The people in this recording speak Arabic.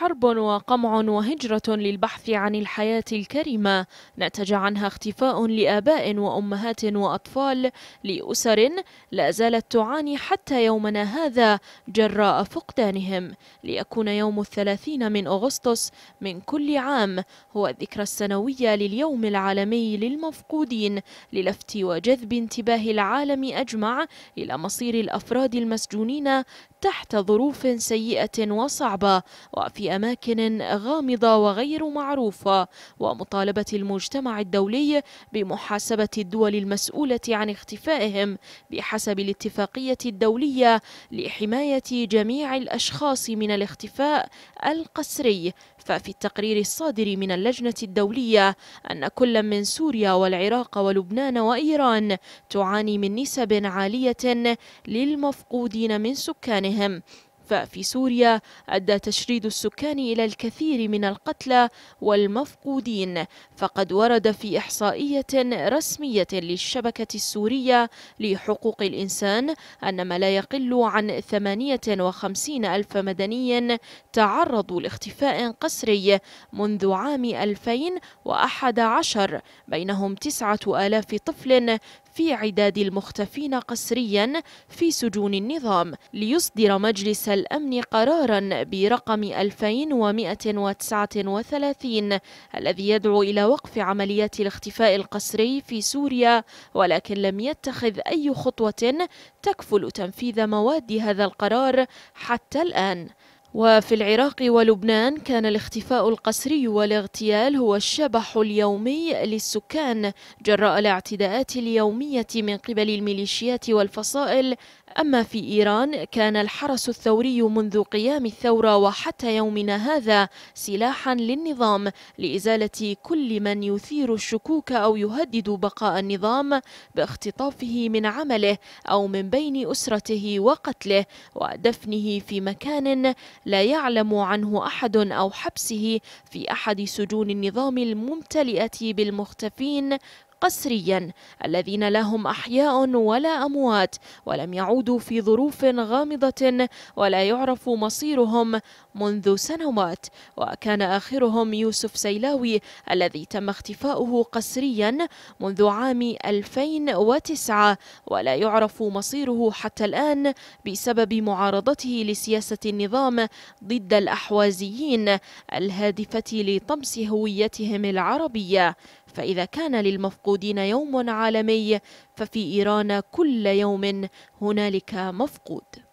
حرب وقمع وهجرة للبحث عن الحياة الكريمة نتج عنها اختفاء لآباء وأمهات وأطفال لأسر لا زالت تعاني حتى يومنا هذا جراء فقدانهم ليكون يوم الثلاثين من أغسطس من كل عام هو الذكرى السنوية لليوم العالمي للمفقودين للفت وجذب انتباه العالم أجمع إلى مصير الأفراد المسجونين تحت ظروف سيئة وصعبة وفي أماكن غامضة وغير معروفة ومطالبة المجتمع الدولي بمحاسبة الدول المسؤولة عن اختفائهم بحسب الاتفاقية الدولية لحماية جميع الأشخاص من الاختفاء القسري ففي التقرير الصادر من اللجنة الدولية أن كل من سوريا والعراق ولبنان وإيران تعاني من نسب عالية للمفقودين من سكانهم ففي سوريا أدى تشريد السكان إلى الكثير من القتلى والمفقودين فقد ورد في إحصائية رسمية للشبكة السورية لحقوق الإنسان أن ما لا يقل عن 58 ألف مدني تعرضوا لاختفاء قسري منذ عام 2011 بينهم 9000 طفل في عداد المختفين قسريا في سجون النظام ليصدر مجلس الأمن قرارا برقم 2139 الذي يدعو إلى وقف عمليات الاختفاء القسري في سوريا ولكن لم يتخذ أي خطوة تكفل تنفيذ مواد هذا القرار حتى الآن وفي العراق ولبنان كان الاختفاء القسري والاغتيال هو الشبح اليومي للسكان جراء الاعتداءات اليومية من قبل الميليشيات والفصائل أما في إيران كان الحرس الثوري منذ قيام الثورة وحتى يومنا هذا سلاحا للنظام لإزالة كل من يثير الشكوك أو يهدد بقاء النظام باختطافه من عمله أو من بين أسرته وقتله ودفنه في مكان لا يعلم عنه أحد أو حبسه في أحد سجون النظام الممتلئة بالمختفين قسريا الذين لهم أحياء ولا أموات ولم يعودوا في ظروف غامضة ولا يعرف مصيرهم منذ سنوات وكان آخرهم يوسف سيلاوي الذي تم اختفاؤه قسريا منذ عام 2009 ولا يعرف مصيره حتى الآن بسبب معارضته لسياسة النظام ضد الأحوازيين الهادفة لطمس هويتهم العربية فإذا كان للمفقودين يوم عالمي ففي إيران كل يوم هنالك مفقود